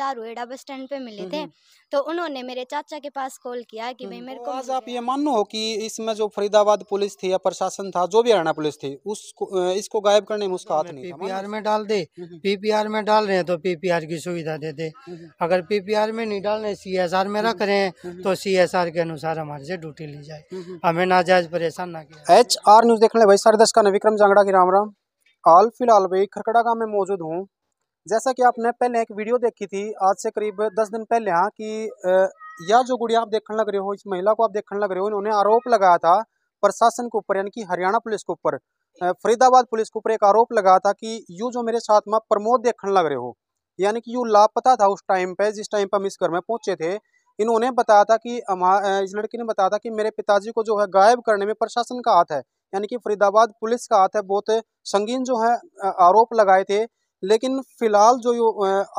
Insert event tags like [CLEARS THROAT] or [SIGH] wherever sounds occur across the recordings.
एडा bus stand पे मिले थे तो उन्होंने मेरे चाचा के पास कॉल किया कि भाई मेरे तो को आज आप ये मानो हो कि इसमें जो फरीदाबाद पुलिस थी या प्रशासन था जो भी हरियाणा पुलिस थी उसको इसको गायब करने में उसका हाथ नहीं पीपीआर में डाल दे पीपीआर में डाल रहे हैं तो पीपीआर की सुविधा दे दे अगर पीपीआर में नहीं डाल रहे सी एस आर में रख रहे हैं तो सी एस आर के अनुसार हमारे से ड्यूटी ली जाए हमें नाजायज परेशान ना किया एच आर न्यूज देखने भाई साढ़े दस का विक्रम जांगड़ा की राम राम हाल फिलहाल भाई खरकड़ा गांव में मौजूद हूँ जैसा कि आपने पहले एक वीडियो देखी थी आज से करीब दस दिन पहले हाँ कि यह जो गुड़िया आप देखने लग रहे हो इस महिला को आप देखने लग रहे हो इन्होंने आरोप लगाया था प्रशासन के ऊपर यानी कि हरियाणा पुलिस के ऊपर फरीदाबाद पुलिस के ऊपर एक आरोप लगाया था कि यू जो मेरे साथ में प्रमोद देखने लग रहे हो यानी कि यू लापता था उस टाइम पे जिस टाइम पर हम इस घर में पहुंचे थे इन्होंने बताया था कि इस लड़की ने बताया था कि मेरे पिताजी को जो है गायब करने में प्रशासन का हाथ है यानी कि फरीदाबाद पुलिस का हाथ है बहुत संगीन जो है आरोप लगाए थे लेकिन फिलहाल जो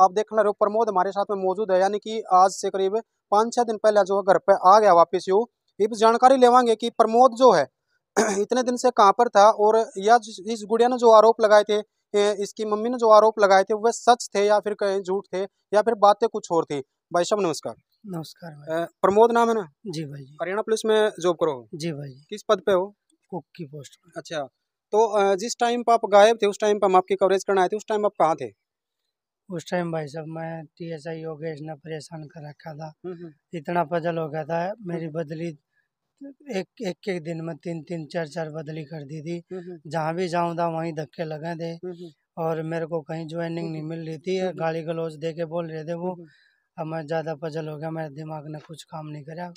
आप देख रहे हो प्रमोद हमारे साथ में मौजूद है यानी कि आज से करीब पाँच छः दिन पहले जो घर पर आ गया वापिस यू ये जानकारी लेवागे कि प्रमोद जो है [CLEARS THROAT] इतने दिन से कहाँ पर था और या इस गुड़िया ने जो आरोप लगाए थे इसकी मम्मी ने जो आरोप लगाए थे वह सच थे या फिर कहीं झूठ थे या फिर बातें कुछ और थी भाई साहब नमस्कार नमस्कार प्रमोद नाम है ना जी भाई हरियाणा पुलिस में जॉब करो जी भाई किस पद पे हो कुक की पोस्ट अच्छा तो जिस टाइम पर आप गायब थे उस टाइम पर हम आपकी कवरेज करना आए थे उस टाइम आप कहाँ थे उस टाइम भाई साहब मैं टी एस आई योगेश ने परेशान कर रखा था हम्म, हम्म। इतना पजल हो गया था मेरी हम्म। बदली एक एक एक दिन में तीन तीन चार चार बदली कर दी थी जहाँ भी जाऊँ था वहीं धक्के लगे थे और मेरे को कहीं ज्वाइनिंग नहीं मिल रही थी गाली गलौज दे के बोल रहे थे वो अब मैं ज़्यादा पजल हो गया मेरे दिमाग ने कुछ काम नहीं करा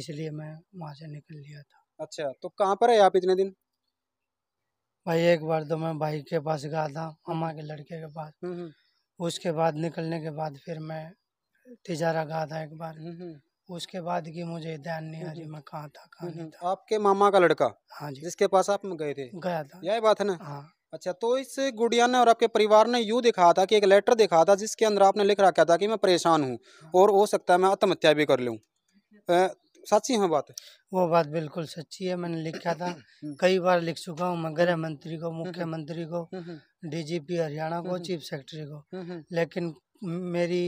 इसलिए मैं वहाँ से निकल लिया था अच्छा तो कहाँ पर है आप इतने दिन भाई एक बार तो मैं भाई के पास गया था मामा के लड़के के पास हम्म, हम्म। उसके बाद निकलने के बाद फिर मैं तिजारा गया था एक बार हम्म, उसके बाद की मुझे ध्यान नहीं आ रही मैं कहा था कहा नहीं था आपके मामा का लड़का हाँ जी जिसके पास आप गए थे गया था यही बात है ना हाँ अच्छा तो इस गुड़िया ने और आपके परिवार ने यूँ दिखाया था कि एक लेटर दिखा था जिसके अंदर आपने लिख रखा था कि मैं परेशान हूँ हाँ। और हो सकता है मैं आत्महत्या भी कर लूँ सच्ची है बात वो बात बिल्कुल सच्ची है मैंने लिखा था कई बार लिख चुका हूँ मैं गृह हम्म। मंत्री को हम्म, हम्म। मुख्यमंत्री को डीजीपी हरियाणा को चीफ सेक्रेटरी को लेकिन मेरी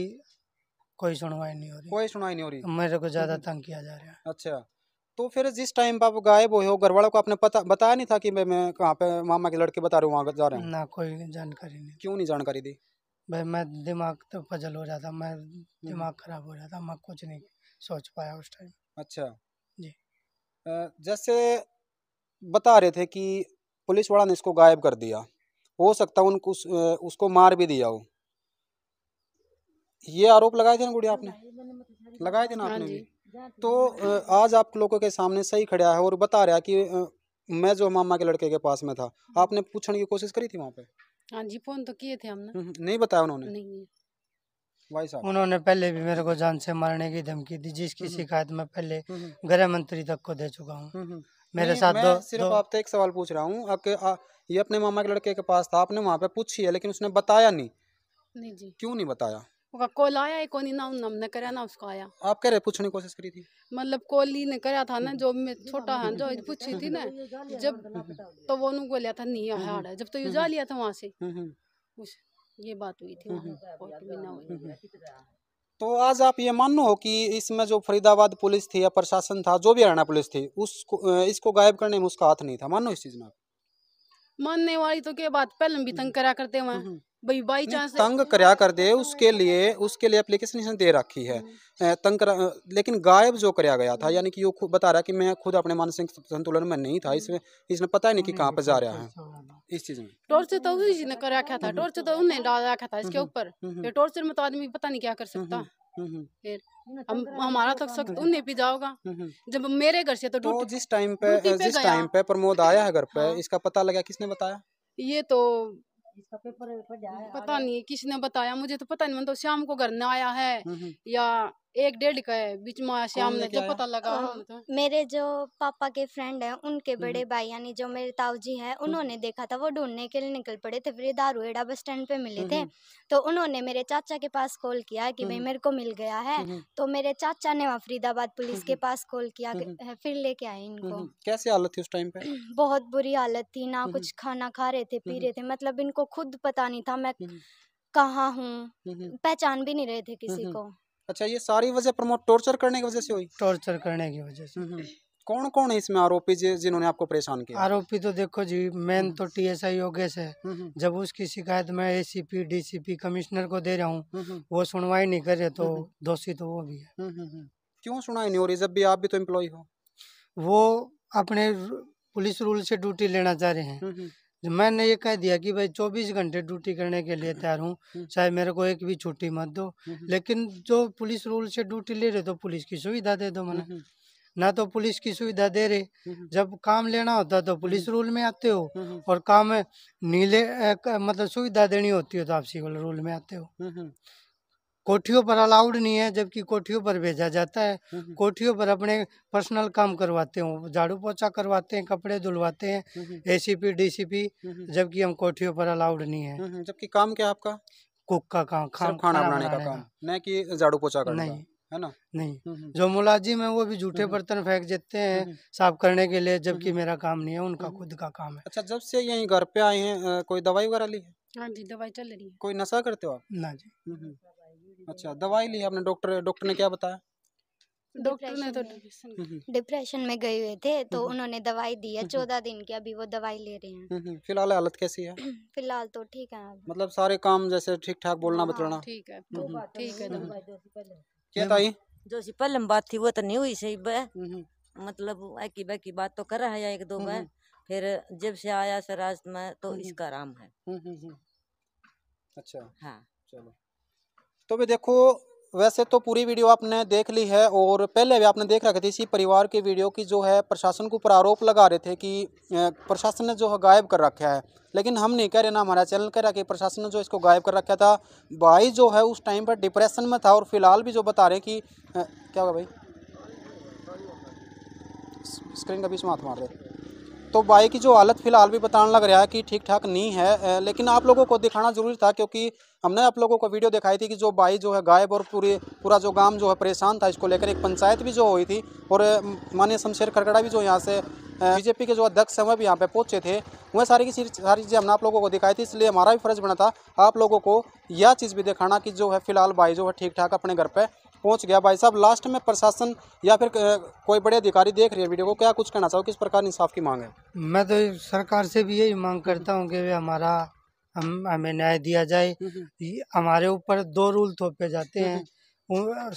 कोई सुनवाई नहीं हो रही कोई सुनवाई नहीं हो रही मेरे को ज्यादा तंग किया जा रहा है अच्छा तो फिर जिस टाइम पर आप गायब हुए हो घर वालों को आपने पता बताया नहीं था कि मैं, मैं कहाँ पे मामा के लड़के बता रहे हूँ वहाँ जा रहे हैं ना कोई जानकारी नहीं क्यों नहीं जानकारी दी भाई मैं दिमाग तो पजल हो जाता मैं दिमाग खराब हो जाता मैं कुछ नहीं सोच पाया उस टाइम अच्छा जी जैसे बता रहे थे कि पुलिस वाला ने इसको गायब कर दिया हो सकता उनको उस, उसको मार भी दिया हो ये आरोप लगाए थे ना गुड़िया आपने मतलब लगाए थे ना आपने हाँ भी तो आज आप लोगों के सामने सही खड़ा है और बता रहा कि मैं जो मामा के लड़के के पास में था हम्म। आपने पूछने की कोशिश करी थी वहाँ पे हाँ जी फोन तो किए थे हमने हम्म, हम्म, नहीं बताया उन्होंने नहीं उन्होंने पहले भी मेरे को जान से मारने की धमकी दी जिसकी हम्म, हम्म। शिकायत मैं पहले हम्म, गृह मंत्री तक को दे चुका हूँ मेरे साथ मैं दो सिर्फ दो... आपसे एक सवाल पूछ रहा हूँ ये अपने मामा के लड़के के पास था आपने वहाँ पे पूछी है लेकिन उसने बताया नहीं नहीं जी क्यों नहीं बताया कॉल आया एक कोनी ना ने करा ना उसको आया आप कह रहे पूछने की कोशिश करी थी मतलब कॉल ही ने करा था ना जो मैं छोटा है जो पूछी थी ना तो जब तो वो नु बोलिया था नहीं आया जब तो यू जा लिया था वहाँ से ये बात हुई थी हम्म, हम्म। हम्म, तो आज आप ये मान हो कि इसमें जो फरीदाबाद पुलिस थी या प्रशासन था जो भी हरियाणा पुलिस थी उसको इसको गायब करने में उसका हाथ नहीं था मान लो इस चीज में मानने वाली तो क्या बात पहले भी तंग करा करते हुए भाई बाई चांस तंग कराया कर दे उसके लिए उसके लिए एप्लीकेशन इसने दे रखी है तंग करा लेकिन गायब जो कराया गया था यानी कि वो बता रहा कि मैं खुद अपने मानसिक संतुलन में नहीं था हम्म। इसमें इसने पता ही नहीं कि कहाँ पर जा रहा है इस चीज में टॉर्चर तो उसी ने कर रखा था टॉर्चर हम्म, हम्म। तो उन्हें डाल रखा था इसके ऊपर टॉर्चर में तो आदमी पता नहीं क्या कर सकता हम हमारा तक तो तो सख्त उन्हें भी जाओगा जब मेरे घर से तो, तो जिस टाइम पे जिस टाइम पे प्रमोद आया है घर पे हाँ। इसका पता लगा किसने बताया ये तो पता नहीं किसने बताया मुझे तो पता नहीं मतलब तो शाम को घर न आया है हम्म, हम्म। या एक डेढ़ का है बीच में श्याम ने जब पता लगा हाँ, तो। मेरे जो पापा के फ्रेंड है उनके हम्म। बड़े भाई यानी जो मेरे ताऊ जी है हम्म। उन्होंने देखा था वो ढूंढने के लिए निकल पड़े थे फिर एडा बस स्टैंड पे मिले थे हम्म। तो उन्होंने मेरे चाचा के पास कॉल किया कि भाई मेरे को मिल गया है तो मेरे चाचा ने वहाँ फरीदाबाद पुलिस के पास कॉल किया फिर लेके आए इनको कैसी हालत थी उस टाइम पे [CLEARS THROAT] बहुत बुरी हालत थी ना कुछ खाना खा रहे थे पी रहे थे मतलब इनको खुद पता नहीं था मैं कहाँ हूँ पहचान भी नहीं रहे थे किसी को अच्छा ये सारी वजह प्रमोद टॉर्चर करने की वजह से हुई टॉर्चर करने की वजह से हम्म, हम्म। कौन कौन है इसमें आरोपी जिन्होंने आपको परेशान किया आरोपी तो देखो जी मेन तो टी एस आई योगेश है जब उसकी शिकायत मैं एसीपी डीसीपी कमिश्नर को दे रहा हूँ हम्म, वो सुनवाई नहीं कर रहे तो दोषी तो वो भी है क्यों सुनवाई नहीं हो रही जब भी आप भी तो एम्प्लॉय हो वो अपने पुलिस रूल से ड्यूटी लेना चाह रहे हैं तो मैंने ये कह दिया कि भाई चौबीस घंटे ड्यूटी करने के लिए तैयार हूँ हम्म। चाहे मेरे को एक भी छुट्टी मत दो हम्म, हम्म। लेकिन जो पुलिस रूल से ड्यूटी ले रहे तो पुलिस की सुविधा दे दो मैंने ना तो पुलिस की सुविधा दे रहे जब काम लेना होता तो पुलिस रूल में आते हो और काम नीले मतलब सुविधा देनी होती हो तो आप सिविल रूल में आते हो कोठियों पर अलाउड नहीं है जबकि कोठियों पर भेजा जाता है कोठियों पर अपने पर्सनल काम करवाते हैं झाड़ू पोछा करवाते हैं कपड़े धुलवाते हैं एसीपी डीसीपी जबकि हम कोठियों पर अलाउड नहीं है जबकि काम क्या आपका कुक का काम खाना बनाने का काम न कि झाड़ू पोछा करना नहीं है ना नहीं जो मुलाजिम है वो भी झूठे बर्तन फेंक देते हैं साफ करने के लिए जबकि मेरा काम नहीं है उनका खुद का काम है अच्छा जब से यही घर पे आए हैं कोई दवाई वगैरह ली है हाँ जी दवाई चल रही है कोई नशा करते हो आप ना जी अच्छा दवाई ली आपने डॉक्टर डॉक्टर ने क्या बताया डॉक्टर ने तो डिप्रेशन हम्म, हम्म। में गए हुए थे तो हम्म, उन्होंने दवाई दी है चौदह दिन की अभी वो दवाई ले रहे हैं फिलहाल हालत कैसी है [CLEARS THROAT] फिलहाल तो ठीक है मतलब सारे काम जैसे ठीक ठाक बोलना हाँ, बतलाना ठीक है ठीक है जो सी पहले बात थी वो तो नहीं हुई सही मतलब ऐकी बैकी बात तो कर रहा है एक दो बार फिर जब से आया सराज में तो इसका आराम है अच्छा हाँ चलो तो भी देखो वैसे तो पूरी वीडियो आपने देख ली है और पहले भी आपने देख रखी थी इसी परिवार की वीडियो की जो है प्रशासन के ऊपर आरोप लगा रहे थे कि प्रशासन ने जो है गायब कर रखा है लेकिन हम नहीं कह रहे ना हमारा चैनल कह रहा कि प्रशासन ने जो इसको गायब कर रखा था भाई जो है उस टाइम पर डिप्रेशन में था और फिलहाल भी जो बता रहे कि क्या होगा भाई स्क्रीन का बीच में मार रहे तो बाइक की जो हालत फिलहाल भी बताने लग रहा है कि ठीक ठाक नहीं है लेकिन आप लोगों को दिखाना ज़रूरी था क्योंकि हमने आप लोगों को वीडियो दिखाई थी कि जो बाई जो है गायब और पूरे पूरा जो गांव जो है परेशान था इसको लेकर एक पंचायत भी जो हुई थी और माननीय शमशेर खरगड़ा भी जो यहाँ से बीजेपी के जो अध्यक्ष हैं वह भी यहाँ पे पहुँचे थे वह सारी की सारी चीज़ें हमने आप लोगों को दिखाई थी इसलिए हमारा भी फर्ज बना था आप लोगों को यह चीज़ भी दिखाना कि जो है फिलहाल बाई जो है ठीक ठाक अपने घर पर पहुंच गया भाई साहब लास्ट में प्रशासन या फिर कोई बड़े अधिकारी देख रहे हैं वीडियो को क्या कुछ कहना चाहो किस प्रकार इंसाफ की मांग है मैं तो सरकार से भी यही मांग करता हूँ कि हमारा हम हमें न्याय दिया जाए हम्म, हम्म। हमारे ऊपर दो रूल थोपे जाते हम्म, हैं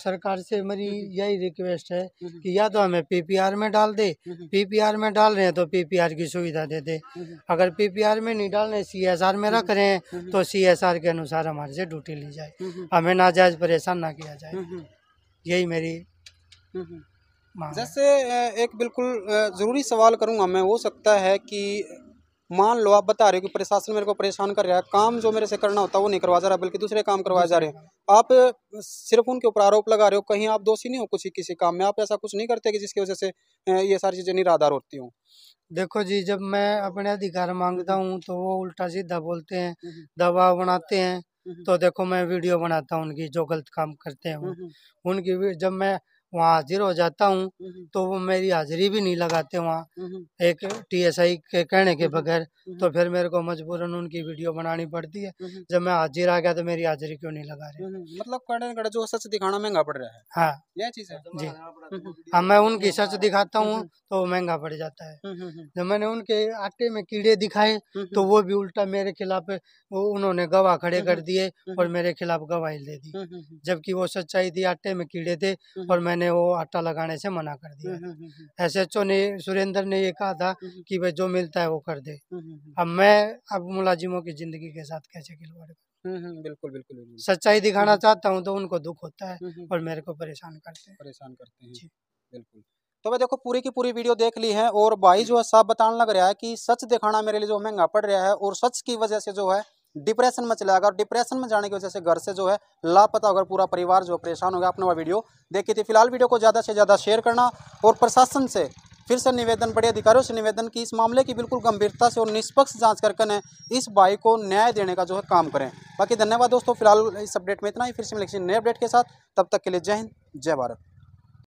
सरकार से मेरी यही रिक्वेस्ट है कि या तो हमें पीपीआर में डाल दे पीपीआर में डाल रहे हैं तो पीपीआर की सुविधा दे दे अगर पीपीआर में नहीं डाल रहे सीएसआर में रख रहे हैं तो सीएसआर के अनुसार हमारे से ड्यूटी ली जाए हमें नाजायज़ परेशान ना किया जाए यही मेरी जैसे एक बिल्कुल ज़रूरी सवाल करूँगा मैं हो सकता है कि मान लो आप बता रहे हो कि प्रशासन मेरे को परेशान कर रहा है काम जो मेरे से करना होता है वो नहीं करवा जा रहा बल्कि दूसरे काम करवाए जा रहे हैं आप सिर्फ उनके ऊपर आरोप लगा रहे हो कहीं आप दोषी नहीं हो कुछ किसी काम में आप ऐसा कुछ नहीं करते कि जिसकी वजह से ये सारी चीज़ें निराधार होती हूँ देखो जी जब मैं अपने अधिकार मांगता हूँ तो वो उल्टा सीधा बोलते हैं दबाव बनाते हैं हम्म, हम्म। तो देखो मैं वीडियो बनाता हूँ उनकी जो गलत काम करते हैं हम्म, उनकी जब मैं वहाँ हाजिर हो जाता हूँ तो वो मेरी हाजिरी भी नहीं लगाते वहाँ एक टीएसआई के कहने के बगैर तो फिर मेरे को मजबूरन उनकी वीडियो बनानी पड़ती है जब मैं हाजिर आ गया तो मेरी हाजिरी क्यों नहीं लगा रही मतलब कड़े कड़े जो सच दिखाना महंगा पड़ रहा है हाँ यह चीज है जी हाँ मैं उनकी सच दिखाता हूँ तो महंगा पड़ जाता है जब मैंने उनके आटे में कीड़े दिखाए तो वो भी उल्टा मेरे खिलाफ उन्होंने गवाह खड़े कर दिए और मेरे खिलाफ गवाही दे दी जबकि वो सच्चाई थी आटे में कीड़े थे और मैंने ने वो आटा लगाने से मना कर दिया एस एच ओ ने सुरेंद्र ने ये कहा था हम्म, हम्म। कि भाई जो मिलता है वो कर दे हम्म, अब मैं अब मुलाजिमों की जिंदगी के साथ कैसे खिलवाड़ बिल्कुल बिल्कुल सच्चाई दिखाना चाहता हूँ तो उनको दुख होता है और मेरे को परेशान करते हैं परेशान करते हैं बिल्कुल तो मैं देखो पूरी की पूरी वीडियो देख ली है और भाई जो है साफ बताने लग रहा है कि सच दिखाना मेरे लिए जो महंगा पड़ रहा है और सच की वजह से जो है डिप्रेशन में चला गया और डिप्रेशन में जाने की वजह से घर से जो है लापता होगा पूरा परिवार जो परेशान हो गया आपने वह वीडियो देखी थी फिलहाल वीडियो को ज़्यादा से ज़्यादा शेयर करना और प्रशासन से फिर से निवेदन बड़े अधिकारियों से निवेदन की इस मामले की बिल्कुल गंभीरता से और निष्पक्ष जांच करके इस बाई को न्याय देने का जो है काम करें बाकी धन्यवाद दोस्तों फिलहाल इस अपडेट में इतना ही फिर से मिलेगी नए अपडेट के साथ तब तक के लिए जय हिंद जय भारत